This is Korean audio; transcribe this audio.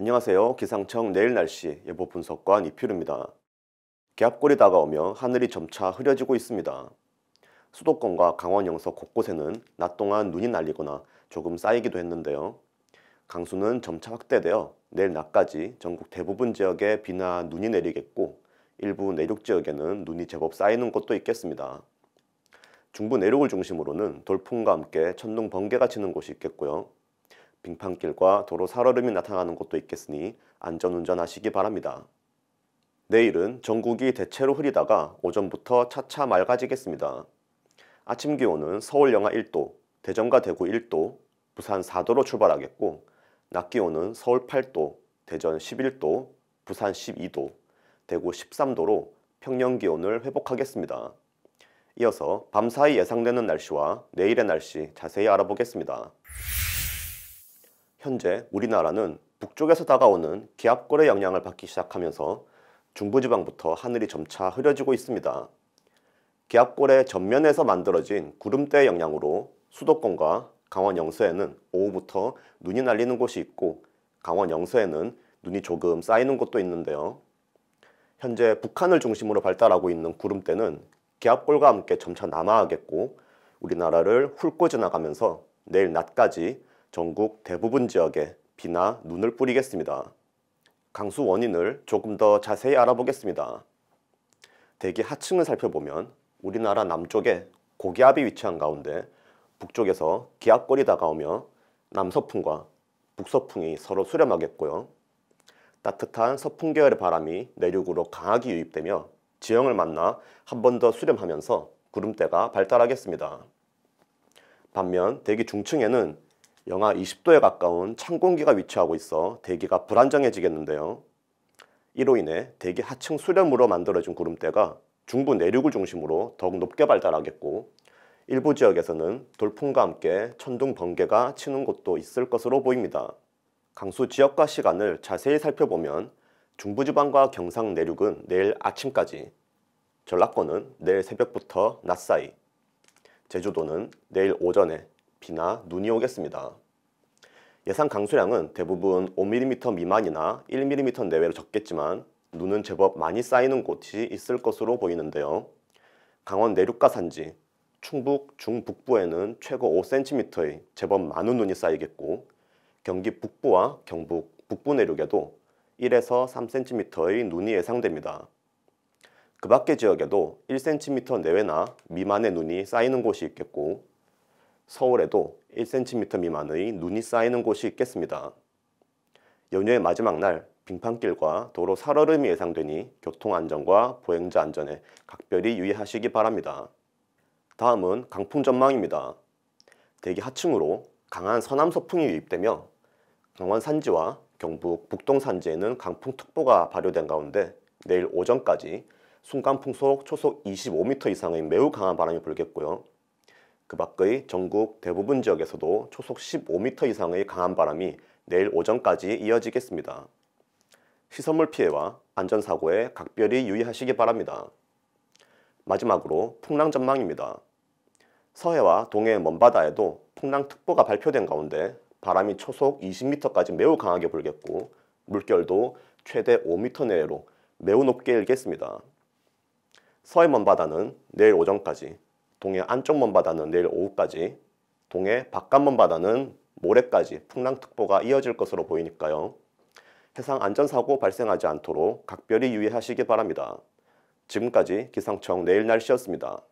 안녕하세요. 기상청 내일 날씨 예보 분석관 이필입니다. 우계압골이 다가오며 하늘이 점차 흐려지고 있습니다. 수도권과 강원 영서 곳곳에는 낮 동안 눈이 날리거나 조금 쌓이기도 했는데요. 강수는 점차 확대되어 내일 낮까지 전국 대부분 지역에 비나 눈이 내리겠고 일부 내륙 지역에는 눈이 제법 쌓이는 곳도 있겠습니다. 중부 내륙을 중심으로는 돌풍과 함께 천둥 번개가 치는 곳이 있겠고요. 빙판길과 도로 살얼음이 나타나는 곳도 있겠으니 안전운전하시기 바랍니다. 내일은 전국이 대체로 흐리다가 오전부터 차차 맑아지겠습니다. 아침 기온은 서울 영하 1도, 대전과 대구 1도, 부산 4도로 출발하겠고 낮 기온은 서울 8도, 대전 11도, 부산 12도, 대구 13도로 평년 기온을 회복하겠습니다. 이어서 밤사이 예상되는 날씨와 내일의 날씨 자세히 알아보겠습니다. 현재 우리나라는 북쪽에서 다가오는 기압골의 영향을 받기 시작하면서 중부지방부터 하늘이 점차 흐려지고 있습니다. 기압골의 전면에서 만들어진 구름대의 영향으로 수도권과 강원 영서에는 오후부터 눈이 날리는 곳이 있고 강원 영서에는 눈이 조금 쌓이는 곳도 있는데요. 현재 북한을 중심으로 발달하고 있는 구름대는 기압골과 함께 점차 남하하겠고 우리나라를 훑고 지나가면서 내일 낮까지 전국 대부분 지역에 비나 눈을 뿌리겠습니다. 강수 원인을 조금 더 자세히 알아보겠습니다. 대기 하층을 살펴보면 우리나라 남쪽에 고기압이 위치한 가운데 북쪽에서 기압골이 다가오며 남서풍과 북서풍이 서로 수렴하겠고요. 따뜻한 서풍 계열의 바람이 내륙으로 강하게 유입되며 지형을 만나 한 번 더 수렴하면서 구름대가 발달하겠습니다. 반면 대기 중층에는 영하 20도에 가까운 찬 공기가 위치하고 있어 대기가 불안정해지겠는데요. 이로 인해 대기 하층 수렴으로 만들어진 구름대가 중부 내륙을 중심으로 더욱 높게 발달하겠고 일부 지역에서는 돌풍과 함께 천둥 번개가 치는 곳도 있을 것으로 보입니다. 강수 지역과 시간을 자세히 살펴보면 중부지방과 경상 내륙은 내일 아침까지 전라권은 내일 새벽부터 낮 사이 제주도는 내일 오전에 비나 눈이 오겠습니다. 예상 강수량은 대부분 5mm 미만이나 1mm 내외로 적겠지만 눈은 제법 많이 쌓이는 곳이 있을 것으로 보이는데요. 강원 내륙과 산지, 충북 중북부에는 최고 5cm의 제법 많은 눈이 쌓이겠고 경기 북부와 경북 북부 내륙에도 1에서 3cm의 눈이 예상됩니다. 그 밖의 지역에도 1cm 내외나 미만의 눈이 쌓이는 곳이 있겠고 서울에도 1cm 미만의 눈이 쌓이는 곳이 있겠습니다. 연휴의 마지막 날 빙판길과 도로 살얼음이 예상되니 교통안전과 보행자 안전에 각별히 유의하시기 바랍니다. 다음은 강풍 전망입니다. 대기 하층으로 강한 서남 서풍이 유입되며 강원 산지와 경북 북동 산지에는 강풍특보가 발효된 가운데 내일 오전까지 순간풍속 초속 25m 이상의 매우 강한 바람이 불겠고요. 그 밖의 전국 대부분 지역에서도 초속 15m 이상의 강한 바람이 내일 오전까지 이어지겠습니다. 시설물 피해와 안전사고에 각별히 유의하시기 바랍니다. 마지막으로 풍랑 전망입니다. 서해와 동해 먼바다에도 풍랑특보가 발표된 가운데 바람이 초속 20m까지 매우 강하게 불겠고 물결도 최대 5m 내외로 매우 높게 일겠습니다. 서해 먼바다는 내일 오전까지 동해 안쪽만 바다는 내일 오후까지 동해 바깥만 바다는 모레까지 풍랑특보가 이어질 것으로 보이니까요. 해상 안전사고 발생하지 않도록 각별히 유의하시기 바랍니다. 지금까지 기상청 내일 날씨였습니다.